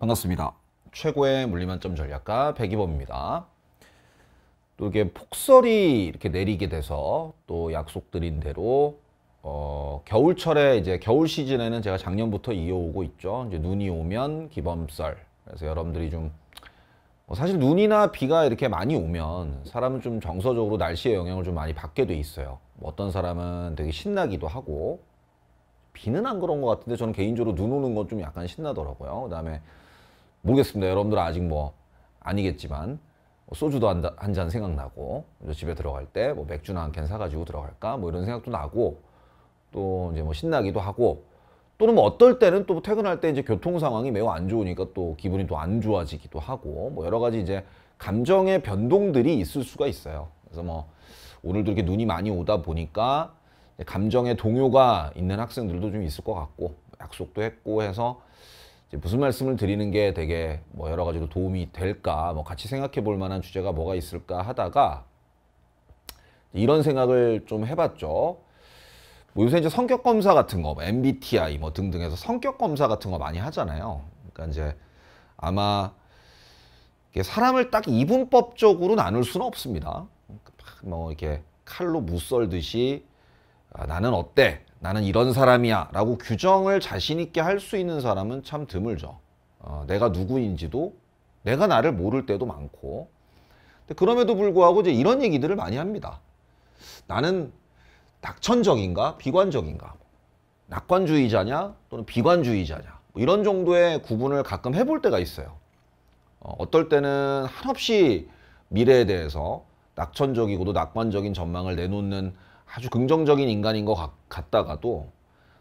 반갑습니다. 최고의 물리만점 전략가 백이범입니다. 또 이게 폭설이 이렇게 내리게 돼서 또 약속드린 대로 어, 겨울철에 이제 겨울 시즌에는 제가 작년부터 이어오고 있죠. 이제 눈이 오면 기범설. 그래서 여러분들이 좀 어, 사실 눈이나 비가 이렇게 많이 오면 사람은 좀 정서적으로 날씨의 영향을 좀 많이 받게 돼 있어요. 뭐 어떤 사람은 되게 신나기도 하고 비는 안 그런 것 같은데 저는 개인적으로 눈 오는 건 좀 약간 신나더라고요. 그다음에 모르겠습니다. 여러분들 아직 뭐 아니겠지만 뭐 소주도 한 잔 생각나고 집에 들어갈 때뭐 맥주나 한 캔 사가지고 들어갈까 뭐 이런 생각도 나고 또 이제 뭐 신나기도 하고 또는 뭐 어떨 때는 또 퇴근할 때 이제 교통 상황이 매우 안 좋으니까 또 기분이 또 안 좋아지기도 하고 뭐 여러 가지 이제 감정의 변동들이 있을 수가 있어요. 그래서 뭐 오늘도 이렇게 눈이 많이 오다 보니까 감정의 동요가 있는 학생들도 좀 있을 것 같고 약속도 했고 해서 무슨 말씀을 드리는 게 되게 뭐 여러 가지로 도움이 될까 뭐 같이 생각해 볼 만한 주제가 뭐가 있을까 하다가 이런 생각을 좀 해봤죠. 뭐 요새 이제 성격 검사 같은 거, MBTI 뭐, 뭐 등등 해서 성격 검사 같은 거 많이 하잖아요. 그러니까 이제 아마 사람을 딱 이분법적으로 나눌 수는 없습니다. 뭐 이렇게 칼로 무썰듯이 아, 나는 어때? 나는 이런 사람이야 라고 규정을 자신 있게 할 수 있는 사람은 참 드물죠. 어, 내가 누구인지도 내가 나를 모를 때도 많고 그럼에도 불구하고 이제 이런 얘기들을 많이 합니다. 나는 낙천적인가 비관적인가 낙관주의자냐 또는 비관주의자냐 뭐 이런 정도의 구분을 가끔 해볼 때가 있어요. 어, 떨 때는 한없이 미래에 대해서 낙천적이고도 낙관적인 전망을 내놓는 아주 긍정적인 인간인 것 같, 같다가도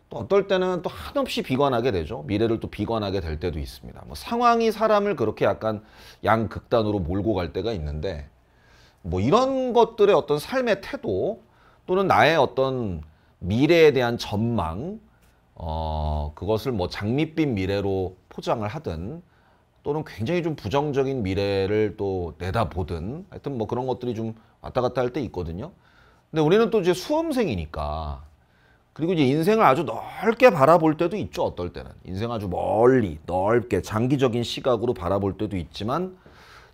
또 어떨 때는 또 한없이 비관하게 되죠. 미래를 또 비관하게 될 때도 있습니다. 뭐 상황이 사람을 그렇게 약간 양극단으로 몰고 갈 때가 있는데 뭐 이런 것들의 어떤 삶의 태도 또는 나의 어떤 미래에 대한 전망 어 그것을 뭐 장밋빛 미래로 포장을 하든 또는 굉장히 좀 부정적인 미래를 또 내다보든 하여튼 뭐 그런 것들이 좀 왔다 갔다 할 때 있거든요. 근데 우리는 또 이제 수험생이니까 그리고 이제 인생을 아주 넓게 바라볼 때도 있죠 어떨 때는 인생 아주 멀리 넓게 장기적인 시각으로 바라볼 때도 있지만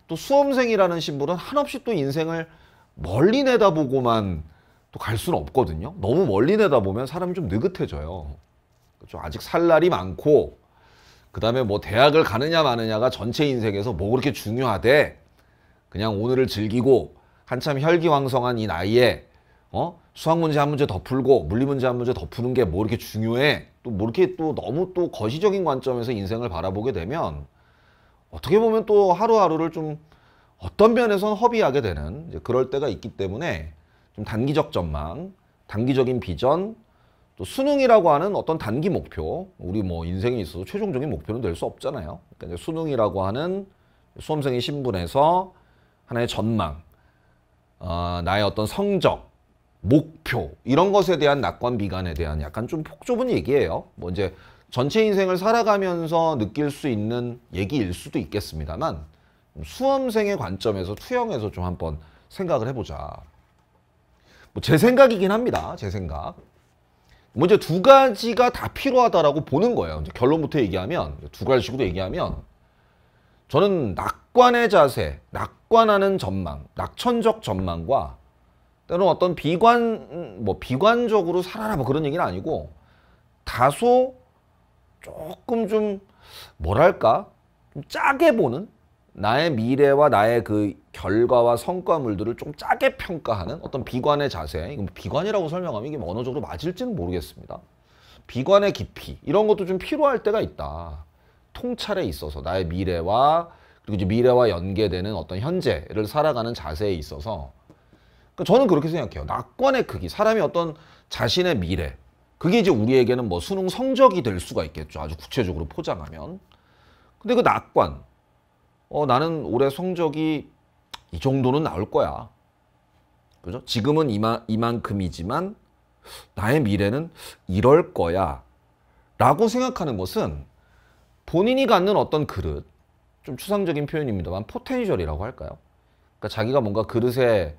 또 수험생이라는 신분은 한없이 또 인생을 멀리 내다보고만 또 갈 수는 없거든요 너무 멀리 내다보면 사람이 좀 느긋해져요 그렇죠? 아직 살 날이 많고 그 다음에 뭐 대학을 가느냐 마느냐가 전체 인생에서 뭐 그렇게 중요하대 그냥 오늘을 즐기고 한참 혈기왕성한 이 나이에 어? 수학 문제 한 문제 더 풀고 물리 문제 한 문제 더 푸는 게 뭐 이렇게 중요해 또 뭐 이렇게 또 너무 또 거시적인 관점에서 인생을 바라보게 되면 어떻게 보면 또 하루하루를 좀 어떤 면에선 허비하게 되는 그럴 때가 있기 때문에 좀 단기적 전망, 단기적인 비전, 또 수능이라고 하는 어떤 단기 목표, 우리 뭐 인생에 있어서 최종적인 목표는 될 수 없잖아요. 그러니까 수능이라고 하는 수험생의 신분에서 하나의 전망, 어, 나의 어떤 성적, 목표 이런 것에 대한 낙관 비관에 대한 약간 좀폭 좁은 얘기예요. 뭐 이제 전체 인생을 살아가면서 느낄 수 있는 얘기일 수도 있겠습니다만 수험생의 관점에서 투영해서 좀 한번 생각을 해보자. 뭐제 생각이긴 합니다. 제 생각. 먼저 뭐 두 가지가 다 필요하다라고 보는 거예요. 결론부터 얘기하면 두 가지식으로 얘기하면 저는 낙관의 자세, 낙관하는 전망, 낙천적 전망과 때는 어떤 비관 뭐 비관적으로 살아라 뭐 그런 얘기는 아니고 다소 조금 좀 뭐랄까 좀 짜게 보는 나의 미래와 나의 그 결과와 성과물들을 좀 짜게 평가하는 어떤 비관의 자세 이건 뭐 비관이라고 설명하면 이게 뭐 어느 정도 맞을지는 모르겠습니다 비관의 깊이 이런 것도 좀 필요할 때가 있다 통찰에 있어서 나의 미래와 그리고 이제 미래와 연계되는 어떤 현재를 살아가는 자세에 있어서 그러니까 저는 그렇게 생각해요. 낙관의 크기, 사람이 어떤 자신의 미래, 그게 이제 우리에게는 뭐 수능 성적이 될 수가 있겠죠. 아주 구체적으로 포장하면. 근데 그 낙관, 어, 나는 올해 성적이 이 정도는 나올 거야. 그죠? 지금은 이마, 이만큼이지만 나의 미래는 이럴 거야. 라고 생각하는 것은 본인이 갖는 어떤 그릇, 좀 추상적인 표현입니다만 포텐셜이라고 할까요? 그러니까 자기가 뭔가 그릇에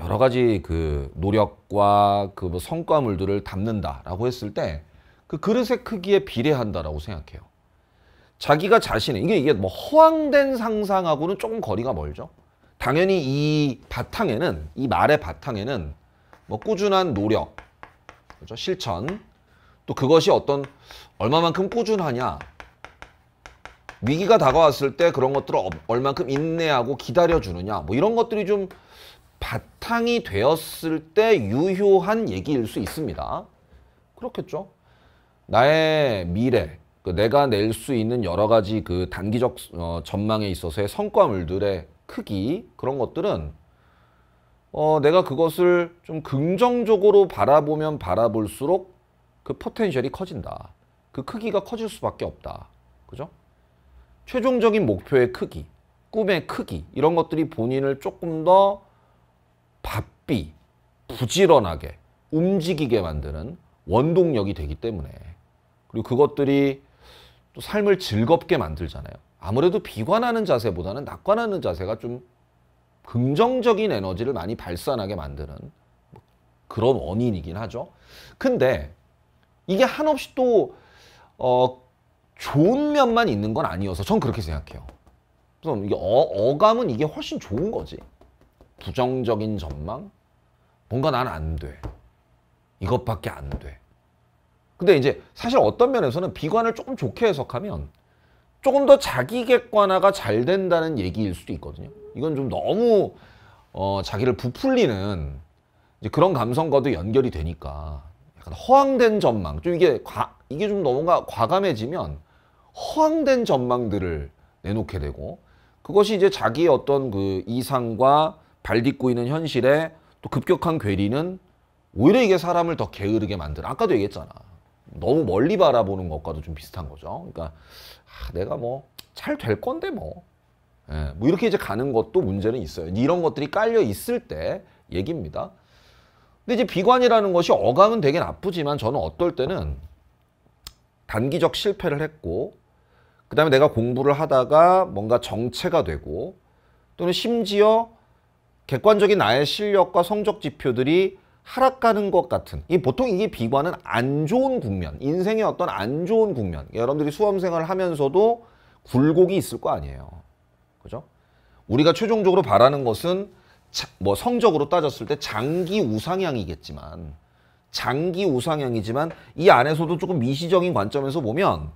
여러 가지 그 노력과 그뭐 성과물들을 담는다라고 했을 때 그 그릇의 크기에 비례한다라고 생각해요. 자기가 자신의 이게 이게 뭐 허황된 상상하고는 조금 거리가 멀죠. 당연히 이 바탕에는 이 말의 바탕에는 뭐 꾸준한 노력, 그렇죠? 실천 또 그것이 어떤 얼마만큼 꾸준하냐 위기가 다가왔을 때 그런 것들을 얼만큼 인내하고 기다려 주느냐 뭐 이런 것들이 좀 바탕이 되었을 때 유효한 얘기일 수 있습니다. 그렇겠죠. 나의 미래, 그 내가 낼 수 있는 여러 가지 그 단기적 어, 전망에 있어서의 성과물들의 크기 그런 것들은 어, 내가 그것을 좀 긍정적으로 바라보면 바라볼수록 그 포텐셜이 커진다. 그 크기가 커질 수밖에 없다. 그죠? 최종적인 목표의 크기, 꿈의 크기 이런 것들이 본인을 조금 더 바삐 부지런하게 움직이게 만드는 원동력이 되기 때문에 그리고 그것들이 또 삶을 즐겁게 만들잖아요. 아무래도 비관하는 자세보다는 낙관하는 자세가 좀 긍정적인 에너지를 많이 발산하게 만드는 뭐 그런 원인이긴 하죠. 근데 이게 한없이 또 어, 좋은 면만 있는 건 아니어서 전 그렇게 생각해요. 그래서 이게 어, 어감은 이게 훨씬 좋은 거지. 부정적인 전망? 뭔가 나는 안 돼. 이것밖에 안 돼. 근데 이제 사실 어떤 면에서는 비관을 조금 좋게 해석하면 조금 더 자기 객관화가 잘 된다는 얘기일 수도 있거든요. 이건 좀 너무 어, 자기를 부풀리는 그런 감성과도 연결이 되니까 약간 허황된 전망. 좀 이게 과, 이게 좀 뭔가 과감해지면 허황된 전망들을 내놓게 되고 그것이 이제 자기의 어떤 그 이상과 발 딛고 있는 현실에 또 급격한 괴리는 오히려 이게 사람을 더 게으르게 만들어. 아까도 얘기했잖아. 너무 멀리 바라보는 것과도 좀 비슷한 거죠. 그러니까 아, 내가 뭐 잘 될 건데 뭐. 예, 뭐 이렇게 이제 가는 것도 문제는 있어요. 이런 것들이 깔려 있을 때 얘기입니다. 근데 이제 비관이라는 것이 어감은 되게 나쁘지만 저는 어떨 때는 단기적 실패를 했고 그다음에 내가 공부를 하다가 뭔가 정체가 되고 또는 심지어 객관적인 나의 실력과 성적 지표들이 하락하는 것 같은 이 보통 이게 비관은 안 좋은 국면 인생의 어떤 안 좋은 국면 여러분들이 수험생활 하면서도 굴곡이 있을 거 아니에요 그죠 우리가 최종적으로 바라는 것은 자, 뭐 성적으로 따졌을 때 장기 우상향이겠지만 장기 우상향이지만 이 안에서도 조금 미시적인 관점에서 보면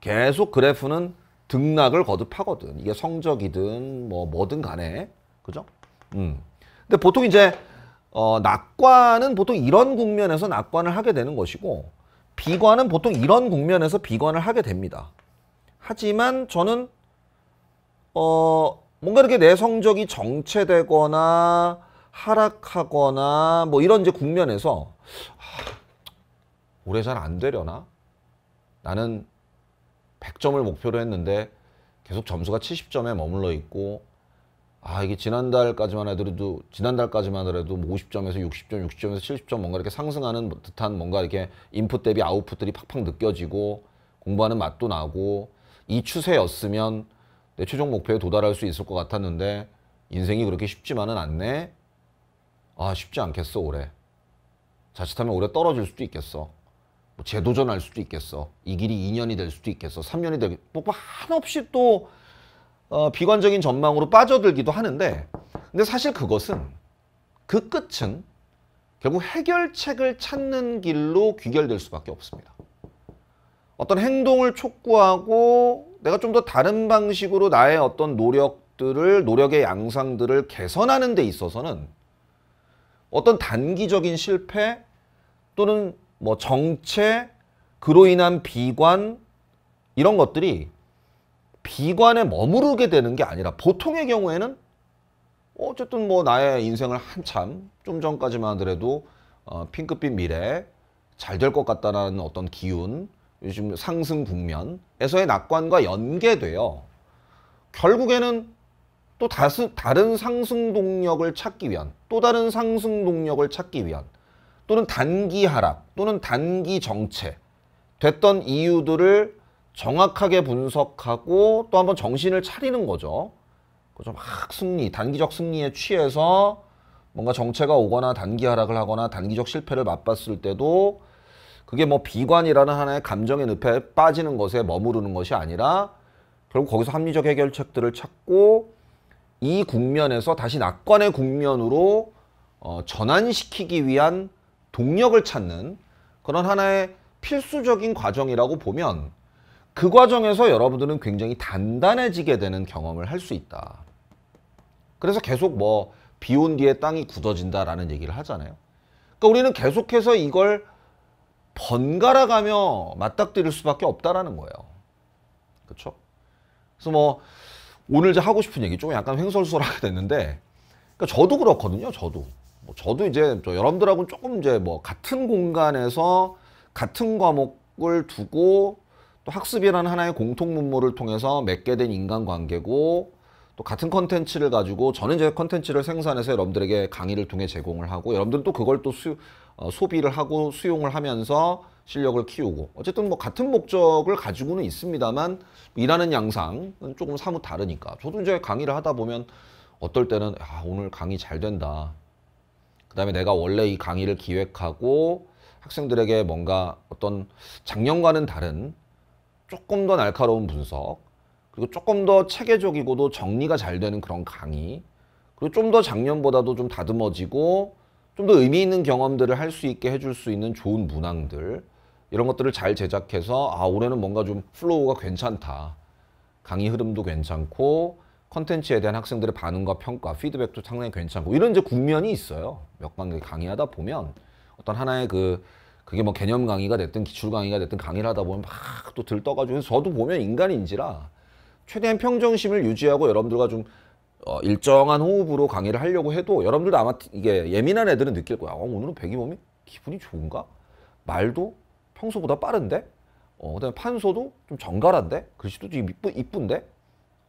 계속 그래프는 등락을 거듭하거든 이게 성적이든 뭐 뭐든 간에 그죠 음. 근데 보통 이제 어, 낙관은 보통 이런 국면에서 낙관을 하게 되는 것이고 비관은 보통 이런 국면에서 비관을 하게 됩니다. 하지만 저는 어, 뭔가 이렇게 내성적이 정체되거나 하락하거나 뭐 이런 이제 국면에서 하, 올해 잘안 되려나? 나는 100점을 목표로 했는데 계속 점수가 70점에 머물러 있고 아 이게 지난달까지만 해도 지난달까지만 해도 뭐 50점에서 60점, 60점에서 70점 뭔가 이렇게 상승하는 뭐 듯한 뭔가 이렇게 인풋 대비 아웃풋들이 팍팍 느껴지고 공부하는 맛도 나고 이 추세였으면 내 최종 목표에 도달할 수 있을 것 같았는데 인생이 그렇게 쉽지만은 않네. 아 쉽지 않겠어 올해. 자칫하면 올해 떨어질 수도 있겠어. 뭐 재도전할 수도 있겠어. 이 길이 2년이 될 수도 있겠어. 3년이 될. 뭐가 뭐, 한없이 또 어, 비관적인 전망으로 빠져들기도 하는데 근데 사실 그것은 그 끝은 결국 해결책을 찾는 길로 귀결될 수밖에 없습니다. 어떤 행동을 촉구하고 내가 좀 더 다른 방식으로 나의 어떤 노력들을 노력의 양상들을 개선하는 데 있어서는 어떤 단기적인 실패 또는 뭐 정체 그로 인한 비관 이런 것들이 비관에 머무르게 되는 게 아니라 보통의 경우에는 어쨌든 뭐 나의 인생을 한참 좀 전까지만 하더라도 어, 핑크빛 미래 잘 될 것 같다라는 어떤 기운 요즘 상승 국면에서의 낙관과 연계되어 결국에는 또 다스, 다른 상승 동력을 찾기 위한 또 다른 상승 동력을 찾기 위한 또는 단기 하락 또는 단기 정체 됐던 이유들을 정확하게 분석하고 또 한번 정신을 차리는 거죠. 그막 승리, 단기적 승리에 취해서 뭔가 정체가 오거나 단기 하락을 하거나 단기적 실패를 맛봤을 때도 그게 뭐 비관이라는 하나의 감정의 늪에 빠지는 것에 머무르는 것이 아니라 결국 거기서 합리적 해결책들을 찾고 이 국면에서 다시 낙관의 국면으로 어, 전환시키기 위한 동력을 찾는 그런 하나의 필수적인 과정이라고 보면 그 과정에서 여러분들은 굉장히 단단해지게 되는 경험을 할 수 있다. 그래서 계속 뭐비온 뒤에 땅이 굳어진다라는 얘기를 하잖아요. 그러니까 우리는 계속해서 이걸 번갈아가며 맞닥뜨릴 수밖에 없다라는 거예요. 그렇죠? 그래서 뭐 오늘 제 하고 싶은 얘기 좀 약간 횡설수설하게 됐는데 그러니까 저도 그렇거든요. 저도 뭐 저도 이제 여러분들하고는 조금 이제 뭐 같은 공간에서 같은 과목을 두고 또 학습이라는 하나의 공통 문모를 통해서 맺게 된 인간관계고 또 같은 컨텐츠를 가지고 저는 이제 컨텐츠를 생산해서 여러분들에게 강의를 통해 제공을 하고 여러분들은 또 그걸 또 수, 어, 소비를 하고 수용을 하면서 실력을 키우고 어쨌든 뭐 같은 목적을 가지고는 있습니다만 일하는 양상은 조금 사뭇 다르니까 저도 이제 강의를 하다 보면 어떨 때는 아 오늘 강의 잘 된다 그 다음에 내가 원래 이 강의를 기획하고 학생들에게 뭔가 어떤 작년과는 다른 조금 더 날카로운 분석, 그리고 조금 더 체계적이고도 정리가 잘 되는 그런 강의, 그리고 좀 더 작년보다도 좀 다듬어지고 좀 더 의미 있는 경험들을 할 수 있게 해줄 수 있는 좋은 문항들, 이런 것들을 잘 제작해서 아, 올해는 뭔가 좀 플로우가 괜찮다. 강의 흐름도 괜찮고 컨텐츠에 대한 학생들의 반응과 평가, 피드백도 상당히 괜찮고 이런 이제 국면이 있어요. 몇 강의 강의하다 보면 어떤 하나의 그 그게 뭐 개념 강의가 됐든 기출 강의가 됐든 강의를 하다 보면 막 또 들떠가지고 저도 보면 인간인지라 최대한 평정심을 유지하고 여러분들과 좀 어, 일정한 호흡으로 강의를 하려고 해도 여러분들도 아마 이게 예민한 애들은 느낄 거야. 어, 오늘은 백이범이 기분이 좋은가? 말도 평소보다 빠른데? 어, 그다음에 판소도 좀 정갈한데? 글씨도 좀 이쁘, 이쁜데?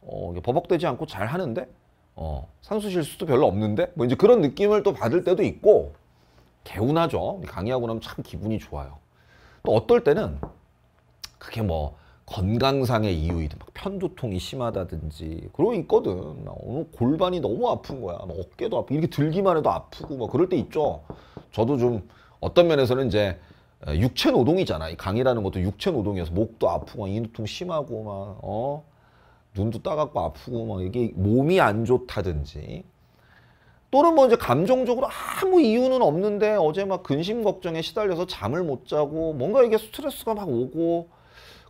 어, 버벅대지 않고 잘 하는데? 어, 산수 실수도 별로 없는데? 뭐 이제 그런 느낌을 또 받을 때도 있고 개운하죠. 강의하고 나면 참 기분이 좋아요. 또 어떨 때는 그게 뭐 건강상의 이유이든 막 편두통이 심하다든지 그러고 있거든. 오늘 골반이 너무 아픈 거야. 어깨도 아프고 이렇게 들기만 해도 아프고 뭐 그럴 때 있죠. 저도 좀 어떤 면에서는 이제 육체 노동이잖아. 이 강의라는 것도 육체 노동이어서 목도 아프고 인두통 심하고 막 어? 눈도 따갑고 아프고 막 이게 몸이 안 좋다든지 또는 뭐 이제 감정적으로 아무 이유는 없는데 어제 막 근심 걱정에 시달려서 잠을 못 자고 뭔가 이게 스트레스가 막 오고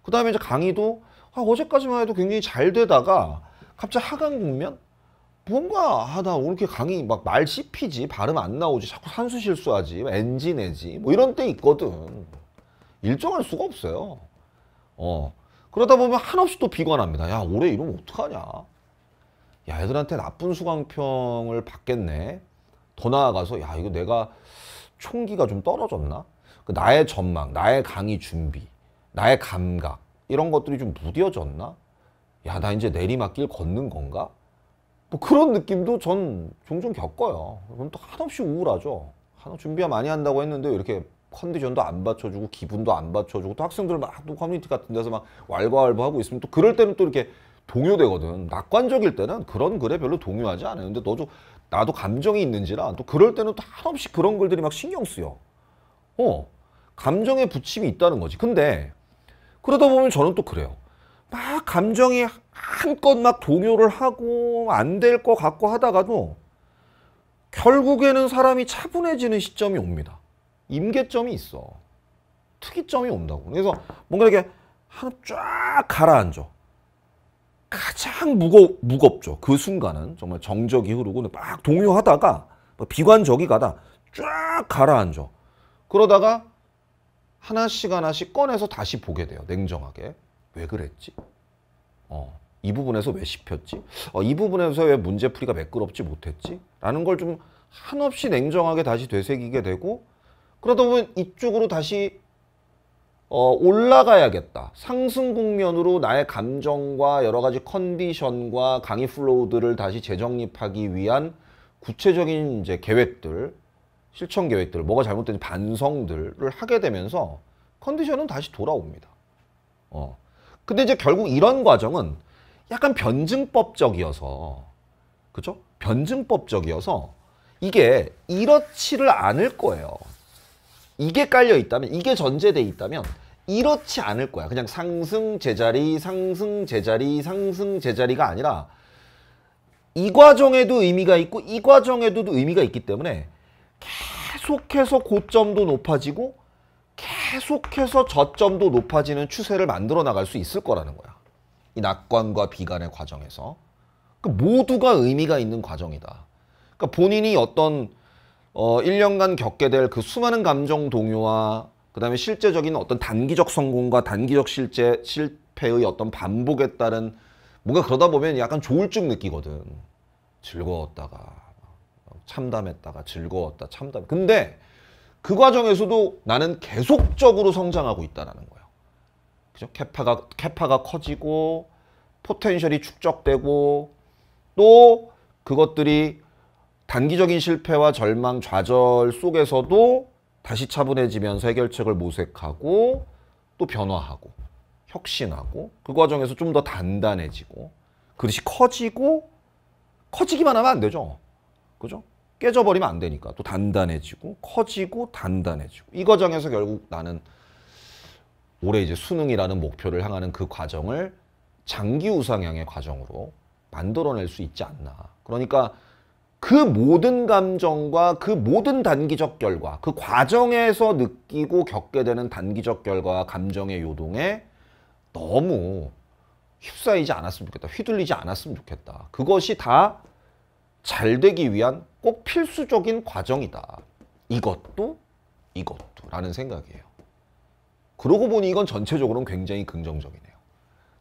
그 다음에 이제 강의도 아, 어제까지만 해도 굉장히 잘 되다가 갑자기 하강 국면 뭔가 하다 아, 왜 이렇게 강의 막 말 씹히지 발음 안 나오지 자꾸 산수 실수하지 엔진 내지 뭐 이런 때 있거든 일정할 수가 없어요 어 그러다 보면 한없이 또 비관합니다 야 올해 이러면 어떡하냐 야 애들한테 나쁜 수강평을 받겠네. 더 나아가서 야 이거 내가 총기가 좀 떨어졌나? 그 나의 전망, 나의 강의 준비, 나의 감각 이런 것들이 좀 무뎌졌나? 야나 이제 내리막길 걷는 건가? 뭐 그런 느낌도 전 종종 겪어요. 그럼 또 한없이 우울하죠. 한 준비가 많이 한다고 했는데 이렇게 컨디션도 안 받쳐주고 기분도 안 받쳐주고 또 학생들 막 또 커뮤니티 같은 데서 막 왈가왈부하고 있으면 또 그럴 때는 또 이렇게 동요되거든. 낙관적일 때는 그런 글에 별로 동요하지 않아요. 근데 너도 나도 감정이 있는지라 또 그럴 때는 또 한없이 그런 글들이 막 신경 쓰여. 어. 감정의 부침이 있다는 거지. 근데 그러다 보면 저는 또 그래요. 막 감정이 한껏 막 동요를 하고 안 될 것 같고 하다가도 결국에는 사람이 차분해지는 시점이 옵니다. 임계점이 있어. 특이점이 온다고. 그래서 뭔가 이렇게 한 쫙 가라앉아. 가장 무거 무겁죠. 그 순간은 정말 정적이 흐르고 막 동요하다가 뭐 비관적이 가다 쫙 가라앉아. 그러다가 하나씩 하나씩 꺼내서 다시 보게 돼요. 냉정하게 왜 그랬지? 어, 이 부분에서 왜 씹혔지? 어, 이 부분에서 왜 문제풀이가 매끄럽지 못했지? 라는 걸 좀 한없이 냉정하게 다시 되새기게 되고 그러다 보면 이쪽으로 다시 어, 올라가야겠다. 상승 국면으로 나의 감정과 여러 가지 컨디션과 강의 플로우들을 다시 재정립하기 위한 구체적인 이제 계획들, 실천 계획들, 뭐가 잘못된지 반성들을 하게 되면서 컨디션은 다시 돌아옵니다. 어. 근데 이제 결국 이런 과정은 약간 변증법적이어서, 그죠? 변증법적이어서 이게 이렇지를 않을 거예요. 이게 깔려 있다면 이게 전제돼 있다면 이렇지 않을 거야. 그냥 상승 제자리 상승 제자리 상승 제자리가 아니라 이 과정에도 의미가 있고 이 과정에도 의미가 있기 때문에 계속해서 고점도 높아지고 계속해서 저점도 높아지는 추세를 만들어 나갈 수 있을 거라는 거야. 이 낙관과 비관의 과정에서. 그 모두가 의미가 있는 과정이다. 그러니까 본인이 어떤 어, 1년간 겪게 될 그 수많은 감정 동요와 그 다음에 실제적인 어떤 단기적 성공과 단기적 실제, 실패의 어떤 반복에 따른 뭔가 그러다 보면 약간 조울증 느끼거든. 즐거웠다가 참담했다가 즐거웠다 참담. 근데 그 과정에서도 나는 계속적으로 성장하고 있다라는 거예요. 그죠? 캐파가 캐파가 커지고 포텐셜이 축적되고 또 그것들이 단기적인 실패와 절망, 좌절 속에서도 다시 차분해지면서 해결책을 모색하고 또 변화하고 혁신하고 그 과정에서 좀 더 단단해지고 그릇이 커지고 커지기만 하면 안 되죠. 그죠? 깨져버리면 안 되니까 또 단단해지고 커지고 단단해지고 이 과정에서 결국 나는 올해 이제 수능이라는 목표를 향하는 그 과정을 장기 우상향의 과정으로 만들어낼 수 있지 않나. 그러니까 그 모든 감정과 그 모든 단기적 결과, 그 과정에서 느끼고 겪게 되는 단기적 결과 감정의 요동에 너무 휩싸이지 않았으면 좋겠다. 휘둘리지 않았으면 좋겠다. 그것이 다 잘 되기 위한 꼭 필수적인 과정이다. 이것도 이것도 라는 생각이에요. 그러고 보니 이건 전체적으로는 굉장히 긍정적이네요.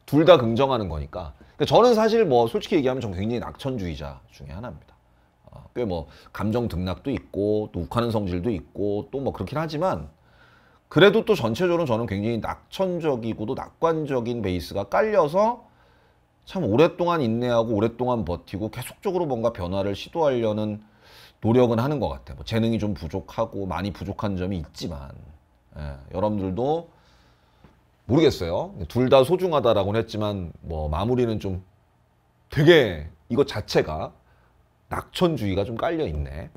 둘 다 긍정하는 거니까. 그러니까 저는 사실 뭐 솔직히 얘기하면 전 굉장히 낙천주의자 중에 하나입니다. 꽤뭐 감정 등락도 있고 또 욱하는 성질도 있고 또 뭐 그렇긴 하지만 그래도 또 전체적으로 저는 굉장히 낙천적이고도 낙관적인 베이스가 깔려서 참 오랫동안 인내하고 오랫동안 버티고 계속적으로 뭔가 변화를 시도하려는 노력은 하는 것 같아요. 뭐 재능이 좀 부족하고 많이 부족한 점이 있지만 예, 여러분들도 모르겠어요. 둘 다 소중하다라고는 했지만 뭐 마무리는 좀 되게 이거 자체가 낙천주의가 좀 깔려 있네.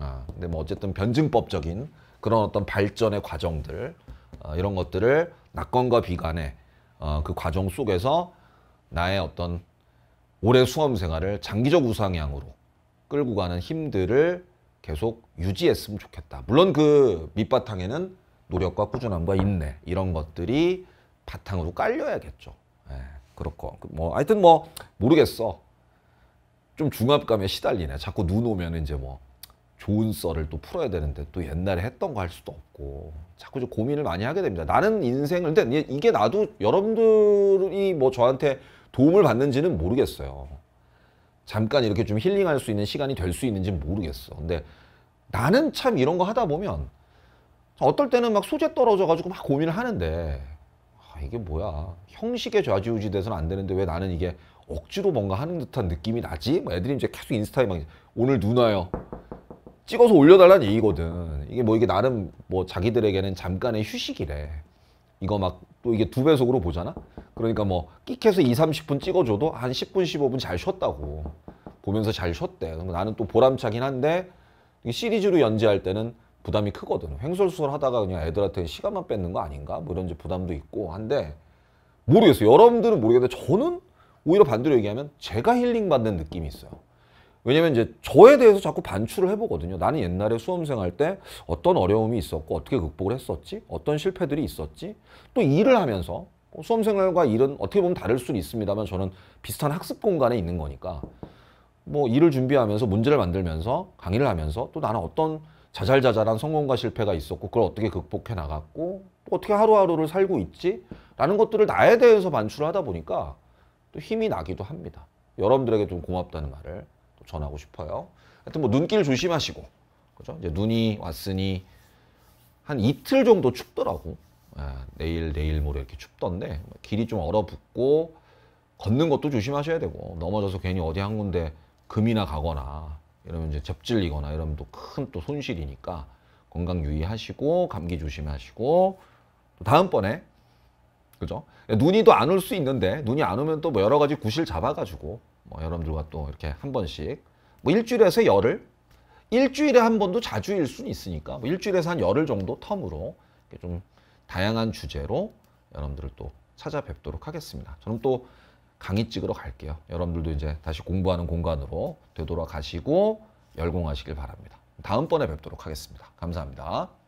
아, 근데 뭐 어쨌든 변증법적인 그런 어떤 발전의 과정들 어, 이런 것들을 낙관과 비관의 어, 그 과정 속에서 나의 어떤 올해 수험 생활을 장기적 우상향으로 끌고 가는 힘들을 계속 유지했으면 좋겠다. 물론 그 밑바탕에는 노력과 꾸준함과 인내 이런 것들이 바탕으로 깔려야겠죠. 예, 그렇고 뭐 하여튼 뭐 모르겠어. 좀 중압감에 시달리네. 자꾸 눈 오면 이제 뭐 좋은 썰을 또 풀어야 되는데 또 옛날에 했던 거 할 수도 없고 자꾸 좀 고민을 많이 하게 됩니다. 나는 인생을 근데 이게 나도 여러분들이 뭐 저한테 도움을 받는지는 모르겠어요. 잠깐 이렇게 좀 힐링할 수 있는 시간이 될 수 있는지 모르겠어. 근데 나는 참 이런 거 하다 보면 어떨 때는 막 소재 떨어져가지고 막 고민을 하는데 아, 이게 뭐야 형식에 좌지우지 돼서는 안 되는데 왜 나는 이게 억지로 뭔가 하는 듯한 느낌이 나지? 뭐 애들이 이제 계속 인스타에 막 오늘 누나요 찍어서 올려달라는 얘기거든. 이게 뭐 이게 나름 뭐 자기들에게는 잠깐의 휴식이래. 이거 막 또 이게 두 배속으로 보잖아? 그러니까 뭐 끽해서 2, 30분 찍어줘도 한 10분, 15분 잘 쉬었다고. 보면서 잘 쉬었대. 나는 또 보람차긴 한데 시리즈로 연재할 때는 부담이 크거든. 횡설수설 하다가 그냥 애들한테 시간만 뺏는 거 아닌가? 뭐 이런 부담도 있고 한데 모르겠어요. 여러분들은 모르겠는데 저는 오히려 반대로 얘기하면 제가 힐링받는 느낌이 있어요. 왜냐면 이제 저에 대해서 자꾸 반출을 해보거든요. 나는 옛날에 수험생 할 때 어떤 어려움이 있었고 어떻게 극복을 했었지? 어떤 실패들이 있었지? 또 일을 하면서 어, 수험생활과 일은 어떻게 보면 다를 수는 있습니다만 저는 비슷한 학습 공간에 있는 거니까 뭐 일을 준비하면서 문제를 만들면서 강의를 하면서 또 나는 어떤 자잘자잘한 성공과 실패가 있었고 그걸 어떻게 극복해 나갔고 또 어떻게 하루하루를 살고 있지? 라는 것들을 나에 대해서 반출을 하다 보니까 또 힘이 나기도 합니다. 여러분들에게 좀 고맙다는 말을 전하고 싶어요. 하여튼 뭐 눈길 조심하시고 그죠? 이제 눈이 왔으니 한 이틀 정도 춥더라고. 아, 내일 내일 모레 이렇게 춥던데 뭐 길이 좀 얼어붙고 걷는 것도 조심하셔야 되고 넘어져서 괜히 어디 한 군데 금이나 가거나 이러면 이제 접질리거나 이러면 또 큰 또 손실이니까 건강 유의하시고 감기 조심하시고 또 다음번에 그죠? 눈이 또안올 수 있는데 눈이 안 오면 또뭐 여러 가지 구실 잡아가지고 뭐 여러분들과 또 이렇게 한 번씩 뭐 일주일에서 열흘 일주일에 한 번도 자주일 수는 있으니까 뭐 일주일에서 한 열흘 정도 텀으로 좀 다양한 주제로 여러분들을 또 찾아뵙도록 하겠습니다. 저는 또 강의 찍으러 갈게요. 여러분들도 이제 다시 공부하는 공간으로 되돌아가시고 열공하시길 바랍니다. 다음번에 뵙도록 하겠습니다. 감사합니다.